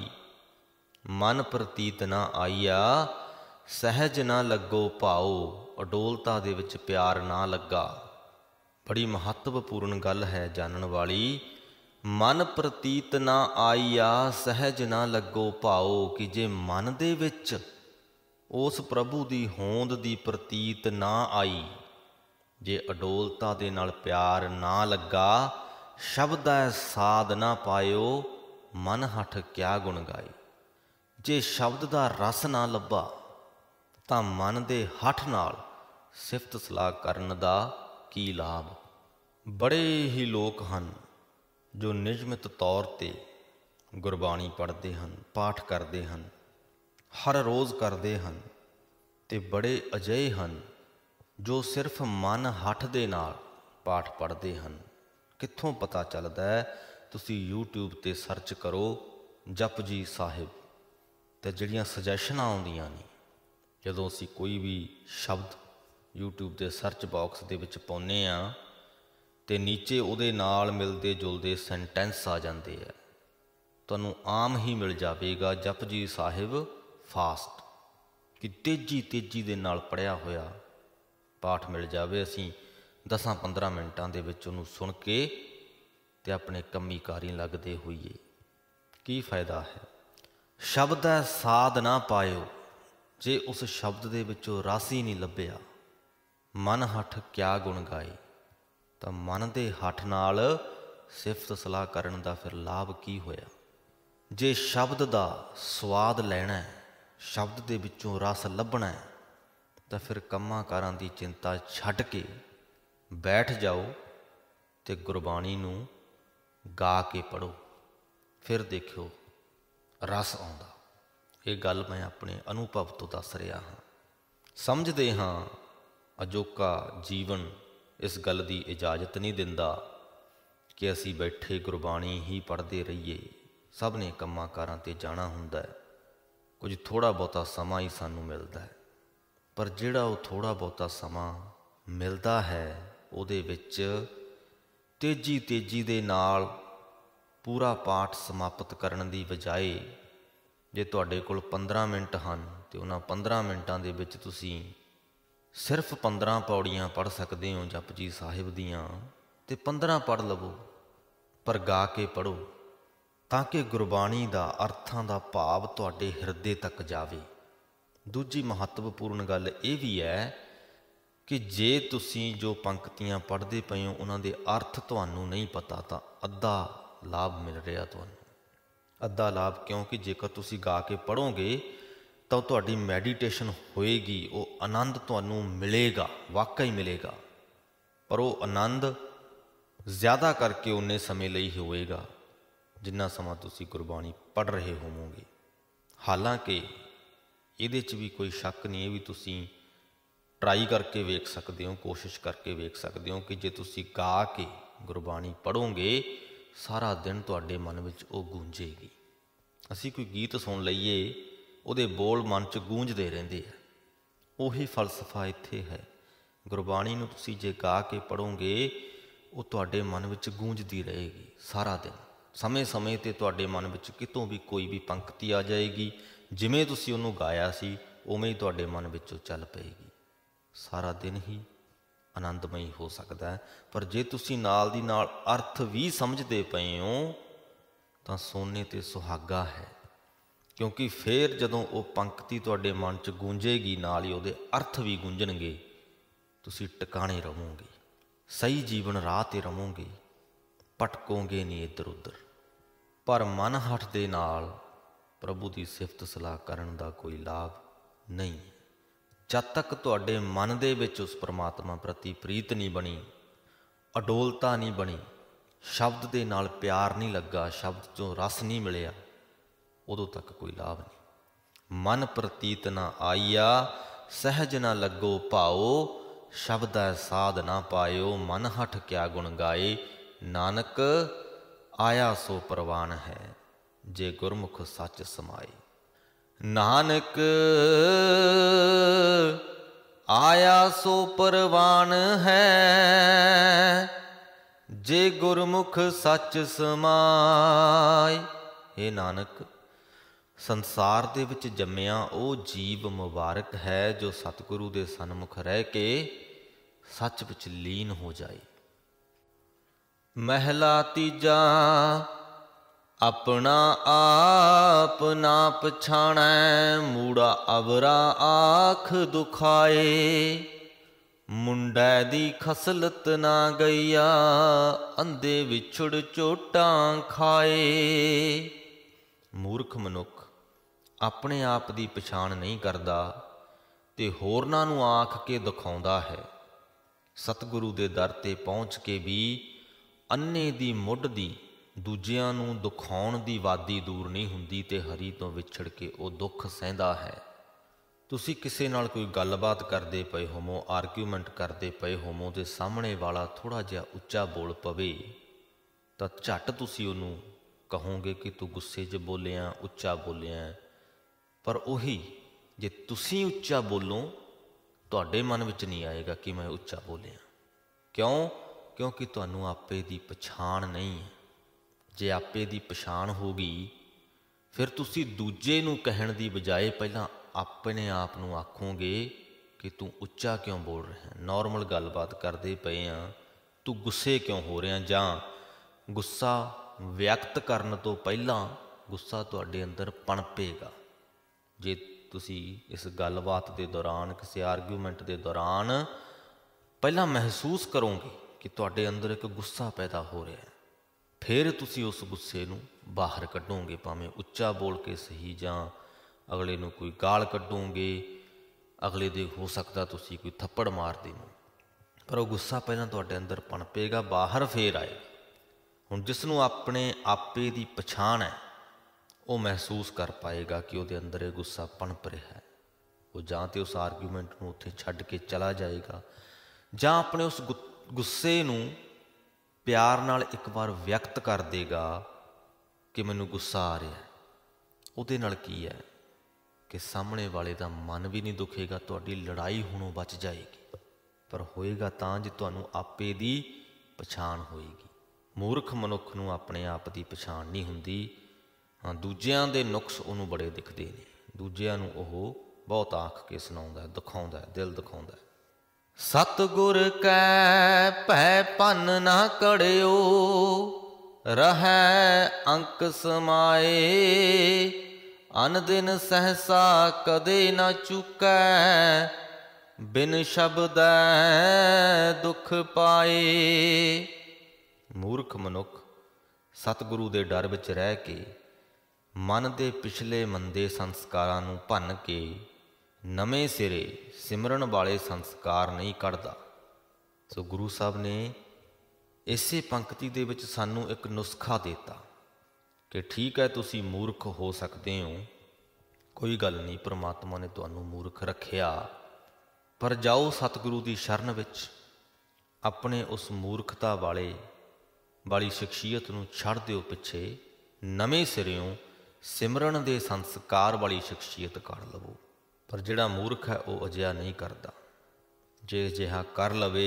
A: ਮਨ ਪ੍ਰਤੀਤ ਨਾ ਆਈਆ ਸਹਿਜ ਨਾ ਲੱਗੋ ਭਾਉ ਅਡੋਲਤਾ ਦੇ ਵਿੱਚ ਪਿਆਰ ਨਾ ਲੱਗਾ ਬੜੀ ਮਹੱਤਵਪੂਰਨ ਗੱਲ ਹੈ ਜਾਣਨ ਵਾਲੀ ਮਨ ਪ੍ਰਤੀਤ ਨਾ ਆਈਆ ਸਹਿਜ ਨਾ ਲੱਗੋ ਭਾਉ ਕਿ ਜੇ ਮਨ ਦੇ ਵਿੱਚ ਉਸ ਪ੍ਰਭੂ ਦੀ ਹੋਂਦ ਦੀ ਪ੍ਰਤੀਤ ਨਾ ਆਈ ਜੇ ਅਡੋਲਤਾ ਦੇ ਨਾਲ ਪਿਆਰ ਨਾ ਲੱਗਾ ਸ਼ਬਦ ਹੈ ਸਾਧ ਨਾ ਪਾਇਓ ਮਨ ਹਠ ਕਿਆ ਗੁਣ ਗਾਈ ਜੇ ਸ਼ਬਦ ਦਾ ਰਸ ਨਾ ਲੱਭਾ ਤਾਂ ਮਨ ਦੇ ਹਠ ਨਾਲ ਸਿਫਤ ਸਲਾਹ ਕਰਨ ਦਾ ਕੀ ਲਾਭ ਬੜੇ ਹੀ ਲੋਕ ਹਨ ਜੋ ਨਿਯਮਿਤ ਤੌਰ ਤੇ ਗੁਰਬਾਣੀ ਪੜ੍ਹਦੇ ਹਨ ਪਾਠ ਕਰਦੇ ਹਨ ਹਰ ਰੋਜ਼ ਕਰਦੇ ਹਨ ਤੇ ਬੜੇ ਅਜੇ ਹਨ ਜੋ ਸਿਰਫ ਮਨ ਹੱਠ ਦੇ ਨਾਲ ਪਾਠ ਪੜ੍ਹਦੇ ਹਨ ਕਿੱਥੋਂ ਪਤਾ ਚੱਲਦਾ ਹੈ ਤੁਸੀਂ YouTube ਤੇ ਸਰਚ ਕਰੋ ਜਪਜੀ ਸਾਹਿਬ ਤੇ ਜਿਹੜੀਆਂ ਸੁਜੈਸ਼ਨਾਂ ਆਉਂਦੀਆਂ ਨੇ ਜਦੋਂ ਅਸੀਂ ਕੋਈ ਵੀ ਸ਼ਬਦ YouTube ਦੇ ਸਰਚ ਬਾਕਸ ਦੇ ਵਿੱਚ ਪਾਉਨੇ ਆ ਤੇ ਨੀਚੇ ਉਹਦੇ ਨਾਲ ਮਿਲਦੇ ਜੁਲਦੇ ਸੈਂਟੈਂਸ ਆ ਜਾਂਦੇ ਆ ਤੁਹਾਨੂੰ ਆਮ ਹੀ ਮਿਲ ਜਾਵੇਗਾ ਜਪਜੀ ਸਾਹਿਬ ਫਾਸਟ ਕਿ ਤੇਜੀ ਤੇਜੀ ਦੇ ਨਾਲ ਪੜਿਆ ਹੋਇਆ ਪਾਠ ਮਿਲ ਜਾਵੇ ਅਸੀਂ 10-15 ਮਿੰਟਾਂ ਦੇ ਵਿੱਚ ਉਹਨੂੰ ਸੁਣ ਕੇ ਤੇ ਆਪਣੇ ਕੰਮੀ ਕਾਰੀ ਲੱਗਦੇ ਹੋਈਏ ਕੀ ਫਾਇਦਾ ਹੈ ਸ਼ਬਦ ਹੈ ਸਾਧ ਨਾ ਪਾਇਓ ਜੇ ਉਸ ਸ਼ਬਦ ਦੇ ਵਿੱਚੋਂ ਰਸ ਹੀ ਨਹੀਂ ਲੱਭਿਆ ਮਨ ਹੱਠ ਕਿਆ ਗੁਣ ਗਾਏ ਤਾਂ ਮਨ ਦੇ ਹੱਠ ਨਾਲ ਸਿਫਤ ਸਲਾਹ ਕਰਨ ਦਾ ਫਿਰ ਲਾਭ ਕੀ ਹੋਇਆ ਜੇ ਸ਼ਬਦ ਦਾ ਸਵਾਦ ਲੈਣਾ ਹੈ ਸ਼ਬਦ ਦੇ ਵਿੱਚੋਂ ਰਸ ਲੱਭਣਾ ਹੈ ਤਾਂ ਫਿਰ ਕੰਮਾਂ ਕਾਰਾਂ ਦੀ ਚਿੰਤਾ ਛੱਡ ਕੇ ਬੈਠ ਜਾਓ ਤੇ ਗੁਰਬਾਣੀ ਨੂੰ ਗਾ ਕੇ ਪੜੋ ਫਿਰ ਦੇਖਿਓ ਰਸ ਆਉਂਦਾ ਇਹ ਗੱਲ ਮੈਂ ਆਪਣੇ ਅਨੁਭਵ ਤੋਂ ਦੱਸ ਰਿਹਾ ਹਾਂ ਸਮਝਦੇ ਹਾਂ ਅਜੋਕਾ ਜੀਵਨ ਇਸ ਗੱਲ ਦੀ ਇਜਾਜ਼ਤ ਨਹੀਂ ਦਿੰਦਾ ਕਿ ਅਸੀਂ ਬੈਠੇ ਗੁਰਬਾਣੀ ਹੀ ਪੜਦੇ ਰਹੀਏ ਸਭ ਨੇ ਕੰਮਾਂ ਕਾਰਾਂ ਤੇ ਜਾਣਾ ਹੁੰਦਾ ਹੈ ਕੁਝ ਥੋੜਾ ਬਹੁਤਾ ਸਮਾਂ ਹੀ ਸਾਨੂੰ ਮਿਲਦਾ ਹੈ ਪਰ ਜਿਹੜਾ ਉਹ ਥੋੜਾ ਬਹੁਤਾ ਸਮਾਂ ਮਿਲਦਾ ਹੈ ਉਹਦੇ ਵਿੱਚ ਤੇਜ਼ੀ ਤੇਜ਼ੀ ਦੇ ਨਾਲ ਪੂਰਾ ਪਾਠ ਸਮਾਪਤ ਕਰਨ ਦੀ ਬਜਾਏ ਜੇ ਤੁਹਾਡੇ ਕੋਲ 15 ਮਿੰਟ ਹਨ ਤੇ ਉਹਨਾਂ 15 ਮਿੰਟਾਂ ਦੇ ਵਿੱਚ ਤੁਸੀਂ ਸਿਰਫ 15 ਪੌੜੀਆਂ ਪੜ ਸਕਦੇ ਹੋ ਜਪਜੀ ਸਾਹਿਬ ਦੀਆਂ ਤੇ 15 ਪੜ ਲਵੋ ਪਰ ਗਾ ਕੇ ਪੜੋ ਤਾਂ ਕਿ ਗੁਰਬਾਣੀ ਦਾ ਅਰਥਾਂ ਦਾ ਭਾਵ ਤੁਹਾਡੇ ਹਿਰਦੇ ਤੱਕ ਜਾਵੇ ਦੂਜੀ ਮਹੱਤਵਪੂਰਨ ਗੱਲ ਇਹ ਵੀ ਹੈ ਕਿ ਜੇ ਤੁਸੀਂ ਜੋ ਪੰਕਤੀਆਂ ਪੜ੍ਹਦੇ ਪਏ ਹੋ ਉਹਨਾਂ ਦੇ ਅਰਥ ਤੁਹਾਨੂੰ ਨਹੀਂ ਪਤਾ ਤਾਂ ਅੱਧਾ ਲਾਭ ਮਿਲ ਰਿਹਾ ਤੁਹਾਨੂੰ ਅੱਧਾ ਲਾਭ ਕਿਉਂਕਿ ਜੇਕਰ ਤੁਸੀਂ ਗਾ ਕੇ ਪੜੋਗੇ ਤਾਂ ਤੁਹਾਡੀ ਮੈਡੀਟੇਸ਼ਨ ਹੋਏਗੀ ਉਹ ਆਨੰਦ ਤੁਹਾਨੂੰ ਮਿਲੇਗਾ ਵਾਕਈ ਮਿਲੇਗਾ ਪਰ ਉਹ ਆਨੰਦ ਜ਼ਿਆਦਾ ਕਰਕੇ ਉਹਨੇ ਸਮੇਂ ਲਈ ਹੋਏਗਾ ਜਿੰਨਾ ਸਮਾਂ ਤੁਸੀਂ ਗੁਰਬਾਣੀ ਪੜ ਰਹੇ ਹੋਵੋਗੇ ਹਾਲਾਂਕਿ ਇਹਦੇ 'ਚ ਵੀ ਕੋਈ ਸ਼ੱਕ ਨਹੀਂ ਇਹ ਵੀ ਤੁਸੀਂ ਟਰਾਈ ਕਰਕੇ ਵੇਖ ਸਕਦੇ ਹੋ ਕੋਸ਼ਿਸ਼ ਕਰਕੇ ਵੇਖ ਸਕਦੇ ਹੋ ਕਿ ਜੇ ਤੁਸੀਂ ਗਾ ਕੇ ਗੁਰਬਾਣੀ ਪੜੋਗੇ ਸਾਰਾ ਦਿਨ ਤੁਹਾਡੇ ਮਨ ਵਿੱਚ ਉਹ ਗੂੰਜੇਗੀ ਅਸੀਂ ਕੋਈ ਗੀਤ ਸੁਣ ਲਈਏ ਉਹਦੇ ਬੋਲ ਮਨ 'ਚ ਗੂੰਜਦੇ ਰਹਿੰਦੇ ਆ ਉਹੀ ਫਲਸਫਾ ਇੱਥੇ ਹੈ ਗੁਰਬਾਣੀ ਨੂੰ ਤੁਸੀਂ ਜੇ ਗਾ ਕੇ ਪੜੋਗੇ ਉਹ ਤੁਹਾਡੇ ਮਨ ਵਿੱਚ ਗੂੰਜਦੀ ਰਹੇਗੀ ਸਾਰਾ ਦਿਨ ਸਮੇਂ-ਸਮੇਂ ਤੇ ਤੁਹਾਡੇ ਮਨ ਵਿੱਚ ਕਿਤੋਂ ਵੀ ਕੋਈ ਵੀ ਪੰਕਤੀ ਆ ਜਾਏਗੀ ਜਿਵੇਂ ਤੁਸੀਂ ਉਹਨੂੰ ਗਾਇਆ ਸੀ ਉਵੇਂ ਹੀ ਤੁਹਾਡੇ ਮਨ ਵਿੱਚੋਂ ਚੱਲ ਪਏਗੀ ਸਾਰਾ ਦਿਨ ਹੀ ਆਨੰਦਮਈ ਹੋ ਸਕਦਾ ਹੈ ਪਰ ਜੇ ਤੁਸੀਂ ਨਾਲ ਦੀ ਨਾਲ ਅਰਥ ਵੀ ਸਮਝਦੇ ਪਏ ਹੋ ਤਾਂ ਸੋਨੇ ਤੇ ਸੁਹਾਗਾ ਹੈ ਕਿਉਂਕਿ ਫੇਰ ਜਦੋਂ ਉਹ ਪੰਕਤੀ ਤੁਹਾਡੇ ਮਨ 'ਚ ਗੂੰਜੇਗੀ ਨਾਲ ਹੀ ਉਹਦੇ ਅਰਥ ਵੀ ਗੂੰਜਣਗੇ ਤੁਸੀਂ ਟਿਕਾਣੇ ਰਹੋਗੇ ਸਹੀ ਜੀਵਨ ਰਾਹ ਤੇ ਰਹੋਗੇ ਪਟਕੋਗੇ ਨਹੀਂ ਇੱਧਰ ਉੱਧਰ ਪਰ ਮਨ ਹਟ ਦੇ ਨਾਲ ਪ੍ਰਭੂ ਦੀ ਸਿਫਤ ਸਲਾਹ ਕਰਨ ਦਾ ਕੋਈ ਲਾਭ ਨਹੀਂ ਜਦ ਤੱਕ ਤੁਹਾਡੇ ਮਨ ਦੇ ਵਿੱਚ ਉਸ ਪ੍ਰਮਾਤਮਾ ਪ੍ਰਤੀ ਪ੍ਰੀਤ ਨਹੀਂ ਬਣੀ ਅਡੋਲਤਾ ਨਹੀਂ ਬਣੀ ਸ਼ਬਦ ਦੇ ਨਾਲ ਪਿਆਰ ਨਹੀਂ ਲੱਗਾ ਸ਼ਬਦ ਤੋਂ ਰਸ ਨਹੀਂ ਮਿਲਿਆ ਉਦੋਂ ਤੱਕ ਕੋਈ ਲਾਭ ਨਹੀਂ ਮਨ ਪ੍ਰਤੀਤ ਨਾ ਆਈਆ ਸਹਿਜ ਨਾ ਲੱਗੋ ਭਾਉ ਸ਼ਬਦ ਸਾਧ ਨਾ ਪਾਇਓ ਮਨ ਹਟ ਕਿਆ ਗੁਣ ਗਾਏ ਨਾਨਕ ਆਇਆ ਸੋ ਪ੍ਰਵਾਨ ਹੈ ਜੇ ਗੁਰਮੁਖ ਸੱਚ ਸਮਾਏ ਨਾਨਕ ਆਇਆ ਸੋ ਪ੍ਰਵਾਨ ਹੈ ਜੇ ਗੁਰਮੁਖ ਸੱਚ ਸਮਾਏ ਏ ਨਾਨਕ ਸੰਸਾਰ ਦੇ ਵਿੱਚ ਜੰਮਿਆ ਉਹ ਜੀਵ ਮੁਬਾਰਕ ਹੈ ਜੋ ਸਤਿਗੁਰੂ ਦੇ ਸਨਮੁਖ ਰਹਿ ਕੇ ਸੱਚ ਵਿੱਚ ਲੀਨ ਹੋ ਜਾਏ ਮਹਿਲਾ ਤੀਜਾ ਆਪਣਾ ਆਪ ਨਾ ਪਛਾਣੈ ਮੂੜਾ ਅਵਰਾ ਆਖ ਦੁਖਾਏ ਮੁੰਡੈ ਦੀ ਖਸਲਤ ਨਾ ਗਈਆ ਅੰਦੇ ਵਿਛੜ ਚੋਟਾਂ ਖਾਏ ਮੂਰਖ ਮਨੁੱਖ ਆਪਣੇ ਆਪ ਦੀ ਪਛਾਣ ਨਹੀਂ ਕਰਦਾ ਤੇ ਹੋਰਨਾਂ ਨੂੰ ਆਖ ਕੇ ਦਿਖਾਉਂਦਾ ਹੈ ਸਤਿਗੁਰੂ ਦੇ ਦਰ ਤੇ ਪਹੁੰਚ ਕੇ ਵੀ ਅੰਨੇ ਦੀ ਮੁੱਢ ਦੀ ਦੂਜਿਆਂ ਨੂੰ ਦੁਖਾਉਣ ਦੀ ਵਾਦੀ ਦੂਰ ਨਹੀਂ ਹੁੰਦੀ ਤੇ ਹਰੀ ਤੋਂ ਵਿਛੜ ਕੇ ਉਹ ਦੁੱਖ ਸਹਿੰਦਾ ਹੈ ਤੁਸੀਂ ਕਿਸੇ ਨਾਲ ਕੋਈ ਗੱਲਬਾਤ ਕਰਦੇ ਪਏ ਹੋਮੋ ਆਰਗੂਮੈਂਟ ਕਰਦੇ ਪਏ ਹੋਮੋ ਤੇ ਸਾਹਮਣੇ ਵਾਲਾ ਥੋੜਾ ਜਿਹਾ ਉੱਚਾ ਬੋਲ ਪਵੇ ਤਾਂ ਝੱਟ ਤੁਸੀਂ ਉਹਨੂੰ ਕਹੋਗੇ ਕਿ ਤੂੰ ਗੁੱਸੇ 'ਚ ਬੋਲਿਆ ਉੱਚਾ ਬੋਲਿਆ ਪਰ ਉਹੀ ਜੇ ਤੁਸੀਂ ਉੱਚਾ ਬੋਲੋ ਤੁਹਾਡੇ ਮਨ ਵਿੱਚ ਨਹੀਂ ਆਏਗਾ ਕਿ ਮੈਂ ਉੱਚਾ ਬੋਲਿਆ ਕਿਉਂ ਕਿਉਂਕਿ ਤੁਹਾਨੂੰ ਆਪੇ ਦੀ ਪਛਾਣ ਨਹੀਂ ਹੈ ਜੇ ਆਪੇ ਦੀ ਪਛਾਣ ਹੋ ਗਈ ਫਿਰ ਤੁਸੀਂ ਦੂਜੇ ਨੂੰ ਕਹਿਣ ਦੀ ਬਜਾਏ ਪਹਿਲਾਂ ਆਪਣੇ ਆਪ ਨੂੰ ਆਖੋਗੇ ਕਿ ਤੂੰ ਉੱਚਾ ਕਿਉਂ ਬੋਲ ਰਿਹਾ ਹੈ ਨਾਰਮਲ ਗੱਲਬਾਤ ਕਰਦੇ ਪਏ ਆ ਤੂੰ ਗੁੱਸੇ ਕਿਉਂ ਹੋ ਰਿਹਾ ਜਾਂ ਗੁੱਸਾ ਵਿਅਕਤ ਕਰਨ ਤੋਂ ਪਹਿਲਾਂ ਗੁੱਸਾ ਤੁਹਾਡੇ ਅੰਦਰ ਪਣਪੇਗਾ ਜੇ ਤੁਸੀਂ ਇਸ ਗੱਲਬਾਤ ਦੇ ਦੌਰਾਨ ਕਿਸੇ ਆਰਗੂਮੈਂਟ ਦੇ ਦੌਰਾਨ ਪਹਿਲਾਂ ਮਹਿਸੂਸ ਕਰੋਗੇ ਕਿ ਤੁਹਾਡੇ ਅੰਦਰ ਇੱਕ ਗੁੱਸਾ ਪੈਦਾ ਹੋ ਰਿਹਾ ਹੈ ਫਿਰ ਤੁਸੀਂ ਉਸ ਗੁੱਸੇ ਨੂੰ ਬਾਹਰ ਕੱਢੋਗੇ ਭਾਵੇਂ ਉੱਚਾ ਬੋਲ ਕੇ ਸਹੀ ਜਾਂ ਅਗਲੇ ਨੂੰ ਕੋਈ ਗਾਲ ਕੱਢੋਗੇ ਅਗਲੇ ਦੇ ਹੋ ਸਕਦਾ ਤੁਸੀਂ ਕੋਈ ਥੱਪੜ ਮਾਰ ਦੇਵੋ ਪਰ ਉਹ ਗੁੱਸਾ ਪਹਿਲਾਂ ਤੁਹਾਡੇ ਅੰਦਰ ਪਣਪੇਗਾ ਬਾਹਰ ਫੇਰ ਆਏਗਾ ਹੁਣ ਜਿਸ ਨੂੰ ਆਪਣੇ ਆਪੇ ਦੀ ਪਛਾਣ ਹੈ ਉਹ ਮਹਿਸੂਸ ਕਰ ਪਾਏਗਾ ਕਿ ਉਹਦੇ ਅੰਦਰ ਇਹ ਗੁੱਸਾ ਪਣਪ ਰਿਹਾ ਹੈ ਉਹ ਜਾਂ ਤੇ ਉਸ ਆਰਗੂਮੈਂਟ ਨੂੰ ਉੱਥੇ ਛੱਡ ਕੇ ਚਲਾ ਜਾਏਗਾ ਜਾਂ ਆਪਣੇ ਉਸ ਗੁੱਸੇ ਨੂੰ ਪਿਆਰ ਨਾਲ ਇੱਕ ਵਾਰ ਵਿਅਕਤ ਕਰ ਦੇਗਾ ਕਿ ਮੈਨੂੰ ਗੁੱਸਾ ਆ ਰਿਹਾ ਉਹਦੇ ਨਾਲ ਕੀ ਹੈ ਕਿ ਸਾਹਮਣੇ ਵਾਲੇ ਦਾ ਮਨ ਵੀ ਨਹੀਂ ਦੁਖੇਗਾ ਤੁਹਾਡੀ ਲੜਾਈ ਹੁਣੋਂ ਬਚ ਜਾਏਗੀ ਪਰ ਹੋਏਗਾ ਤਾਂ ਜੇ ਤੁਹਾਨੂੰ ਆਪੇ ਦੀ ਪਛਾਣ ਹੋਏਗੀ ਮੂਰਖ ਮਨੁੱਖ ਨੂੰ ਆਪਣੇ ਆਪ ਦੀ ਪਛਾਣ ਨਹੀਂ ਹੁੰਦੀ ਹਾਂ ਦੂਜਿਆਂ ਦੇ ਨੁਕਸ ਉਹਨੂੰ ਬੜੇ ਦਿਖਦੇ ਨੇ ਦੂਜਿਆਂ ਨੂੰ ਉਹ ਬਹੁਤ ਆਖ ਕੇ ਸੁਣਾਉਂਦਾ ਦਿਖਾਉਂਦਾ ਦਿਲ ਦਿਖਾਉਂਦਾ ਸਤਗੁਰ ਕੈ ਭੈ ਪੰਨ ਨਾ ਕੜਿਓ ਰਹੈ ਅੰਕ ਸਮਾਏ ਅਨ ਦਿਨ ਸਹਸਾ ਕਦੇ ਨਾ ਚੁਕੈ ਬਿਨ ਸ਼ਬਦੈ ਦੁਖ ਪਾਏ ਮੂਰਖ ਮਨੁੱਖ ਸਤਿਗੁਰੂ ਦੇ ਡਰ ਵਿੱਚ ਰਹਿ ਕੇ ਮਨ ਦੇ ਪਿਛਲੇ ਮੰਦੇ ਸੰਸਕਾਰਾਂ ਨੂੰ ਭੰਨ ਕੇ ਨਵੇਂ ਸਿਰੇ ਸਿਮਰਨ ਵਾਲੇ ਸੰਸਕਾਰ ਨਹੀਂ ਕੱਢਦਾ ਸੋ ਗੁਰੂ ਸਾਹਿਬ ਨੇ ਇਸੇ ਪੰਕਤੀ ਦੇ ਵਿੱਚ ਸਾਨੂੰ ਇੱਕ ਨੁਸਖਾ ਦਿੱਤਾ ਕਿ ਠੀਕ ਹੈ ਤੁਸੀਂ ਮੂਰਖ ਹੋ ਸਕਦੇ ਹੋ ਕੋਈ ਗੱਲ ਨਹੀਂ ਪ੍ਰਮਾਤਮਾ ਨੇ ਤੁਹਾਨੂੰ ਮੂਰਖ ਰੱਖਿਆ ਪਰ ਜਾਓ ਸਤਿਗੁਰੂ ਦੀ ਸ਼ਰਨ ਵਿੱਚ ਆਪਣੇ ਉਸ ਮੂਰਖਤਾ ਵਾਲੇ ਵਾਲੀ ਸ਼ਖਸੀਅਤ ਨੂੰ ਛੱਡ ਦਿਓ ਪਿੱਛੇ ਨਵੇਂ ਸਿਰਿਓਂ ਸਿਮਰਨ ਦੇ ਸੰਸਕਾਰ ਵਾਲੀ ਸ਼ਖਸੀਅਤ ਕਰ ਲਵੋ ਪਰ ਜਿਹੜਾ ਮੂਰਖ ਹੈ ਉਹ ਅਜਿਹਾ ਨਹੀਂ ਕਰਦਾ ਜੇ ਜਿਹਾ ਕਰ ਲਵੇ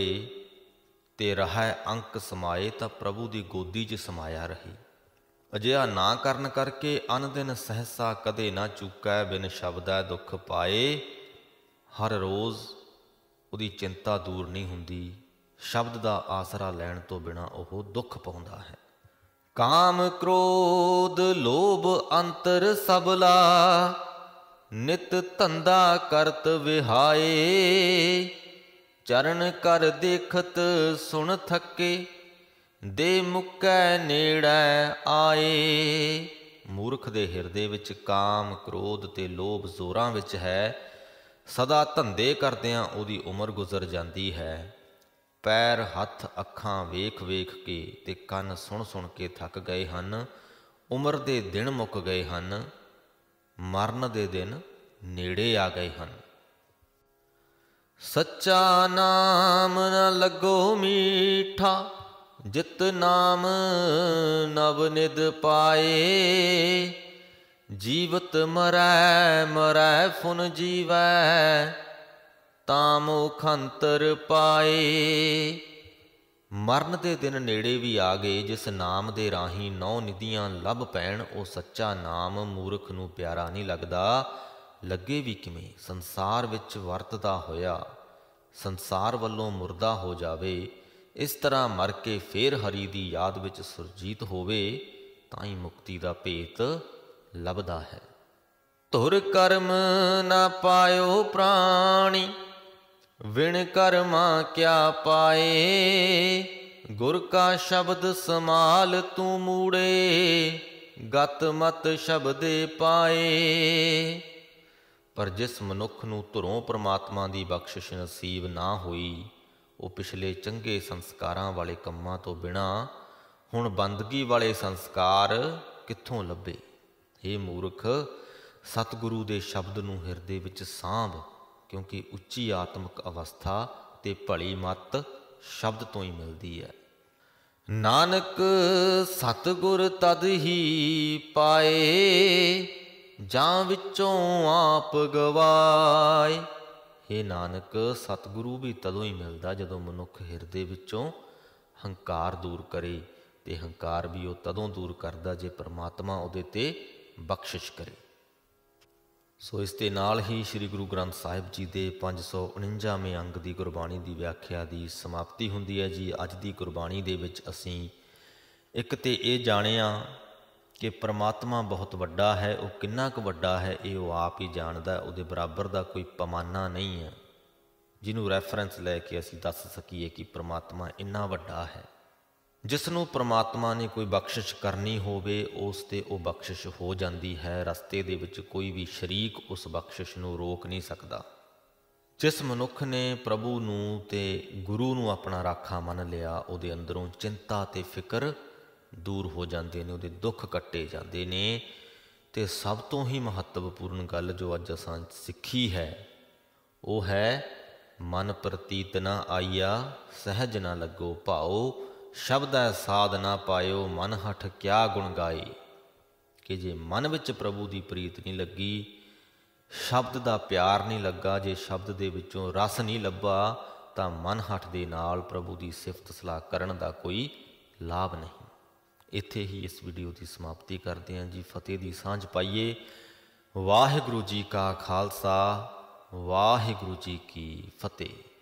A: ਤੇ ਰਹਾ ਅੰਕ ਸਮਾਏ ਤਾਂ ਪ੍ਰਭੂ ਦੀ ਗੋਦੀ 'ਚ ਸਮਾਇਆ ਰਹੀ ਅਜਿਹਾ ਨਾ ਕਰਨ ਕਰਕੇ ਅਨ ਦਿਨ ਸਹਸਾ ਕਦੇ ਨਾ ਚੁੱਕਾ ਬਿਨ ਸ਼ਬਦਾ ਦੁੱਖ ਪਾਏ ਹਰ ਰੋਜ਼ ਉਹਦੀ ਚਿੰਤਾ ਦੂਰ ਨਹੀਂ ਹੁੰਦੀ ਸ਼ਬਦ ਦਾ ਆਸਰਾ ਲੈਣ ਤੋਂ ਬਿਨਾ ਉਹ ਦੁੱਖ ਪਾਉਂਦਾ ਹੈ ਕਾਮ ਕ੍ਰੋਧ ਲੋਭ ਅੰਤਰ ਸਬਲਾ ਨਿਤ ਧੰਦਾ ਕਰਤ ਵਿਹਾਏ ਚਰਨ ਕਰ ਦੇਖਤ ਸੁਣ ਥੱਕੇ ਦੇ ਮੁਕੈ ਨੇੜੈ ਆਏ ਮੂਰਖ ਦੇ ਹਿਰਦੇ ਵਿੱਚ ਕਾਮ ਕ੍ਰੋਧ ਤੇ ਲੋਭ ਜ਼ੋਰਾਂ ਵਿੱਚ ਹੈ ਸਦਾ ਧੰਦੇ ਕਰਦਿਆਂ ਉਹਦੀ ਉਮਰ ਗੁਜ਼ਰ ਜਾਂਦੀ ਹੈ ਪੈਰ ਹੱਥ ਅੱਖਾਂ ਵੇਖ ਵੇਖ ਕੇ ਤੇ ਕੰਨ ਸੁਣ ਸੁਣ ਕੇ ਥੱਕ ਗਏ ਹਨ ਉਮਰ ਦੇ ਦਿਨ ਮੁੱਕ ਗਏ ਹਨ ਮਰਨ ਦੇ ਦਿਨ ਨੇੜੇ ਆ ਗਏ ਹਨ ਸੱਚਾ ਨਾਮ ਨ ਲੱਗੋ ਮੀਠਾ ਜਿਤ ਨਾਮ ਨਵ ਨਿਦ ਪਾਏ ਜੀਵਤ ਮਰੈ ਮਰੈ ਫੁਨ ਜੀਵੈ ਤਾਮੋ ਖੰਤਰ ਪਾਏ ਮਰਨ ਦੇ ਦਿਨ ਨੇੜੇ ਵੀ ਆ ਗਏ ਜਿਸ ਨਾਮ ਦੇ ਰਾਹੀ ਨੌ ਨਿਧੀਆਂ ਲੱਭ ਪੈਣ ਉਹ ਸੱਚਾ ਨਾਮ ਮੂਰਖ ਨੂੰ ਪਿਆਰਾ ਨਹੀਂ ਲੱਗਦਾ ਲੱਗੇ ਵੀ ਕਿਵੇਂ ਸੰਸਾਰ ਵਿੱਚ ਵਰਤਦਾ ਹੋਇਆ ਸੰਸਾਰ ਵੱਲੋਂ ਮੁਰਦਾ ਹੋ ਜਾਵੇ ਇਸ ਤਰ੍ਹਾਂ ਮਰ ਕੇ ਫੇਰ ਹਰੀ ਦੀ ਯਾਦ ਵਿੱਚ ਸੁਰਜੀਤ ਹੋਵੇ ਤਾਂ ਹੀ ਮੁਕਤੀ ਦਾ ਭੇਤ ਲੱਭਦਾ ਹੈ ਧੁਰ ਕਰਮ ਨਾ ਪਾਇਓ ਪ੍ਰਾਣੀ ਵਿਣ ਕਰਮਾ ਕਿਆ ਪਾਏ ਗੁਰ ਕਾ ਸ਼ਬਦ ਸਮਾਲ ਤੂੰ ਮੂੜੇ ਗਤ ਮਤ ਸ਼ਬਦੇ ਪਾਏ ਪਰ ਜਿਸ ਮਨੁੱਖ ਨੂੰ ਧਰੋਂ ਪ੍ਰਮਾਤਮਾ ਦੀ ਬਖਸ਼ਿਸ਼ ਨਸੀਬ ਨਾ ਹੋਈ ਉਹ ਪਿਛਲੇ ਚੰਗੇ ਸੰਸਕਾਰਾਂ ਵਾਲੇ ਕੰਮਾਂ ਤੋਂ ਬਿਨਾ ਹੁਣ ਬੰਦਗੀ ਵਾਲੇ ਸੰਸਕਾਰ ਕਿੱਥੋਂ ਲੱਭੇ ਏ ਮੂਰਖ ਸਤਿਗੁਰੂ ਦੇ ਸ਼ਬਦ ਨੂੰ ਹਿਰਦੇ ਵਿੱਚ ਸਾਂਭ ਕਿਉਂਕਿ ਉੱਚੀ ਆਤਮਿਕ ਅਵਸਥਾ ਤੇ ਭਲੀ ਮਤ ਸ਼ਬਦ ਤੋਂ ਹੀ ਮਿਲਦੀ ਹੈ ਨਾਨਕ ਸਤਗੁਰ ਤਦ ਹੀ ਪਾਏ ਜਾਂ ਵਿੱਚੋਂ ਆਪ ਗਵਾਏ ਏ ਨਾਨਕ ਸਤਗੁਰੂ ਵੀ ਤਦੋਂ ਹੀ ਮਿਲਦਾ ਜਦੋਂ ਮਨੁੱਖ ਹਿਰਦੇ ਵਿੱਚੋਂ ਹੰਕਾਰ ਦੂਰ ਕਰੇ ਤੇ ਹੰਕਾਰ ਵੀ ਉਹ ਤਦੋਂ ਦੂਰ ਕਰਦਾ ਜੇ ਪ੍ਰਮਾਤਮਾ ਉਹਦੇ ਤੇ ਬਖਸ਼ਿਸ਼ ਕਰੇ ਸੋ ਇਸ ਦੇ ਨਾਲ ਹੀ ਸ੍ਰੀ ਗੁਰੂ ਗ੍ਰੰਥ ਸਾਹਿਬ ਜੀ ਦੇ 549ਵੇਂ ਅੰਗ ਦੀ ਗੁਰਬਾਣੀ ਦੀ ਵਿਆਖਿਆ ਦੀ ਸਮਾਪਤੀ ਹੁੰਦੀ ਹੈ ਜੀ ਅੱਜ ਦੀ ਗੁਰਬਾਣੀ ਦੇ ਵਿੱਚ ਅਸੀਂ ਇੱਕ ਤੇ ਇਹ ਜਾਣਿਆ ਕਿ ਪ੍ਰਮਾਤਮਾ ਬਹੁਤ ਵੱਡਾ ਹੈ ਉਹ ਕਿੰਨਾ ਕੁ ਵੱਡਾ ਹੈ ਇਹ ਉਹ ਆਪ ਹੀ ਜਾਣਦਾ ਉਹਦੇ ਬਰਾਬਰ ਦਾ ਕੋਈ ਪਮਾਨਾ ਨਹੀਂ ਹੈ ਜਿਹਨੂੰ ਰੈਫਰੈਂਸ ਲੈ ਕੇ ਅਸੀਂ ਦੱਸ ਸਕੀਏ ਕਿ ਪ੍ਰਮਾਤਮਾ ਇੰਨਾ ਵੱਡਾ ਹੈ ਜਿਸ ਨੂੰ ਪ੍ਰਮਾਤਮਾ ਨੇ ਕੋਈ ਬਖਸ਼ਿਸ਼ ਕਰਨੀ ਹੋਵੇ ਉਸ ਤੇ ਉਹ ਬਖਸ਼ਿਸ਼ ਹੋ ਜਾਂਦੀ ਹੈ ਰਸਤੇ ਦੇ ਵਿੱਚ ਕੋਈ ਵੀ ਸ਼ਰੀਕ ਉਸ ਬਖਸ਼ਿਸ਼ ਨੂੰ ਰੋਕ ਨਹੀਂ ਸਕਦਾ ਜਿਸ ਮਨੁੱਖ ਨੇ ਪ੍ਰਭੂ ਨੂੰ ਤੇ ਗੁਰੂ ਨੂੰ ਆਪਣਾ ਰਾਖਾ ਮੰਨ ਲਿਆ ਉਹਦੇ ਅੰਦਰੋਂ ਚਿੰਤਾ ਤੇ ਫਿਕਰ ਦੂਰ ਹੋ ਜਾਂਦੇ ਨੇ ਉਹਦੇ ਦੁੱਖ ਕੱਟੇ ਜਾਂਦੇ ਨੇ ਤੇ ਸਭ ਤੋਂ ਹੀ ਮਹੱਤਵਪੂਰਨ ਗੱਲ ਜੋ ਅੱਜ ਅਸਾਂ ਸਿੱਖੀ ਹੈ ਉਹ ਹੈ ਮਨ ਪ੍ਰਤੀਤ ਨਾ ਆਈਆ ਸਹਿਜ ਨਾ ਲੱਗੋ ਭਾਓ ਸ਼ਬਦ ਹੈ ਸਾਧ ਨਾ ਪਾਇਓ ਮਨ ਹਠ ਕਿਆ ਗੁਣ ਗਾਈ ਕਿ ਜੇ ਮਨ ਵਿੱਚ ਪ੍ਰਭੂ ਦੀ ਪ੍ਰੀਤ ਨਹੀਂ ਲੱਗੀ ਸ਼ਬਦ ਦਾ ਪਿਆਰ ਨਹੀਂ ਲੱਗਾ ਜੇ ਸ਼ਬਦ ਦੇ ਵਿੱਚੋਂ ਰਸ ਨਹੀਂ ਲੱਭਾ ਤਾਂ ਮਨ ਹਠ ਦੇ ਨਾਲ ਪ੍ਰਭੂ ਦੀ ਸਿਫਤ ਸਲਾਹ ਕਰਨ ਦਾ ਕੋਈ ਲਾਭ ਨਹੀਂ ਇੱਥੇ ਹੀ ਇਸ ਵੀਡੀਓ ਦੀ ਸਮਾਪਤੀ ਕਰਦੇ ਹਾਂ ਜੀ ਫਤਿਹ ਦੀ ਸਾਂਝ ਪਾਈਏ ਵਾਹਿਗੁਰੂ ਜੀ ਕਾ ਖਾਲਸਾ ਵਾਹਿਗੁਰੂ ਜੀ ਕੀ ਫਤਿਹ